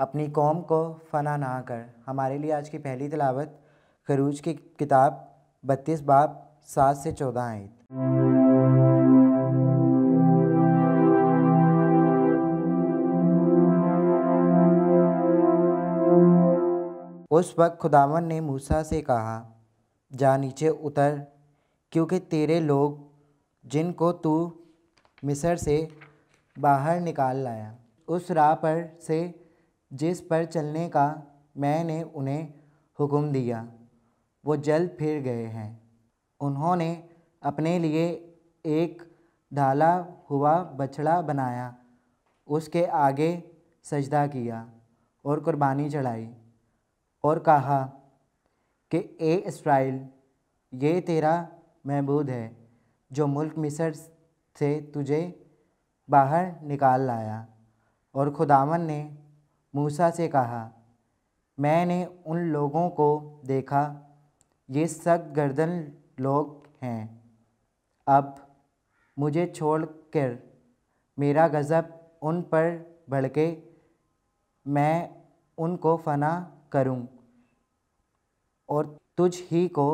अपनी कौम को फना ना कर हमारे लिए आज की पहली तलावत खरूज की किताब बत्तीस बाब सात से चौदह आयत उस वक्त खुदावन ने मूसा से कहा जा नीचे उतर क्योंकि तेरे लोग जिनको तू मिसर से बाहर निकाल लाया उस राह पर से जिस पर चलने का मैंने उन्हें हुक्म दिया वो जल्द फिर गए हैं उन्होंने अपने लिए एक ढाला हुआ बछड़ा बनाया उसके आगे सजदा किया और कुर्बानी चढ़ाई और कहा कि ए इसराइल ये तेरा महबूद है जो मुल्क मिसर से तुझे बाहर निकाल लाया और खुदावन ने मूसा से कहा मैंने उन लोगों को देखा ये सख गर्दन लोग हैं अब मुझे छोड़कर मेरा गज़ब उन पर भड़के मैं उनको फना करूं और तुझ ही को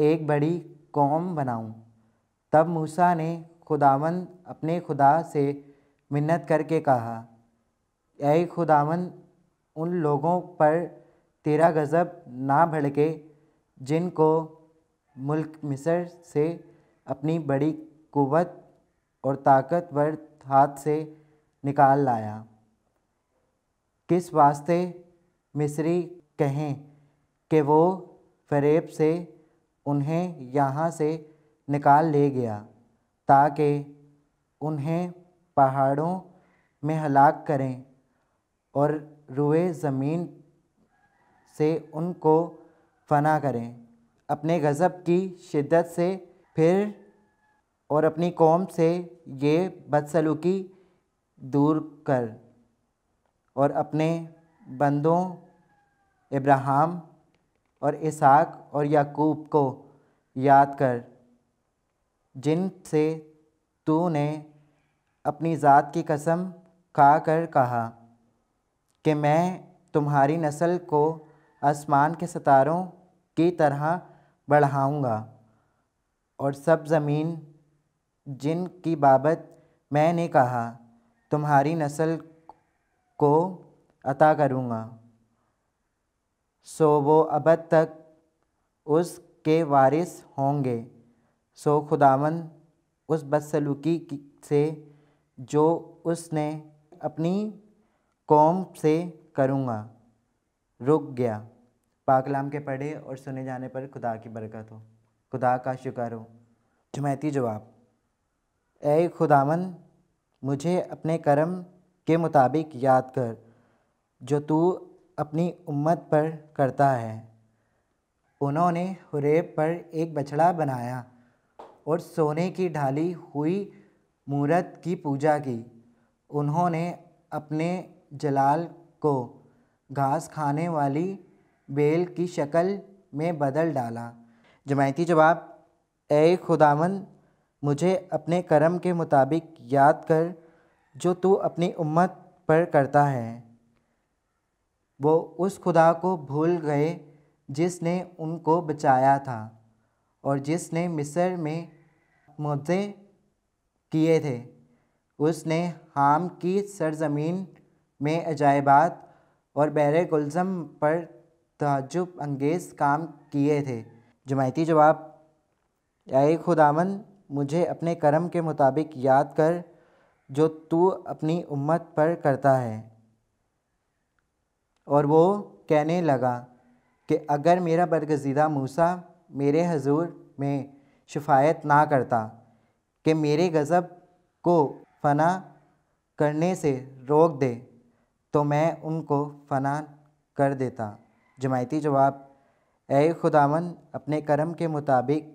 एक बड़ी कौम बनाऊं। तब मूसा ने खुदावन अपने खुदा से मिन्नत करके कहा ऐ खुदावन उन लोगों पर तेरा गज़ब ना भड़के जिनको मुल्क मिस्र से अपनी बड़ी कुवत और ताकतवर हाथ से निकाल लाया किस वास्ते मिस्री कहें कि वो फरेब से उन्हें यहाँ से निकाल ले गया ताकि उन्हें पहाड़ों में हलाक करें और रुए ज़मीन से उनको फना करें अपने गज़ब की शिद्दत से फिर और अपनी कौम से ये बदसलूकी दूर कर और अपने बंदों इब्राहिम और इसहाक और याकूब को याद कर जिन तू तूने अपनी ज़ात की कसम खा कर कहा कि मैं तुम्हारी नस्ल को आसमान के सितारों की तरह बढ़ाऊँगा और सब ज़मीन जिन की बाबत मैंने कहा तुम्हारी नस्ल को अता करूँगा सो वो अब तक उसके वारिस होंगे सो खुदावन उस बदसलूकी से जो उसने अपनी कॉम से करूँगा रुक गया पाकलाम के पढ़े और सुने जाने पर खुदा की बरकत हो खुदा का शुक्र हो जमैती जवाब ए खुदामन मुझे अपने कर्म के मुताबिक याद कर जो तू अपनी उम्मत पर करता है उन्होंने हुरेब पर एक बछड़ा बनाया और सोने की ढाली हुई मूरत की पूजा की उन्होंने अपने जलाल को घास खाने वाली बेल की शक्ल में बदल डाला जमायती जवाब ए खुदावन मुझे अपने कर्म के मुताबिक याद कर जो तू अपनी उम्मत पर करता है वो उस खुदा को भूल गए जिसने उनको बचाया था और जिसने मिस्र में मुद्दे किए थे उसने हाम की सरजमीन में अजायबात और बहर गुलज़म पर तजुब अंगेज़ काम किए थे जमायती जवाब आए खुदामन मुझे अपने कर्म के मुताबिक याद कर जो तू अपनी उम्मत पर करता है और वो कहने लगा कि अगर मेरा बरगजीदा मूसा मेरे हजूर में शिफायत ना करता कि मेरे गज़ब को फना करने से रोक दे तो मैं उनको फना कर देता जमायती जवाब ए खुदावन अपने करम के मुताबिक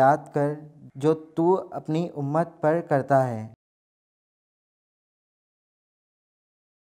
याद कर जो तू अपनी उम्मत पर करता है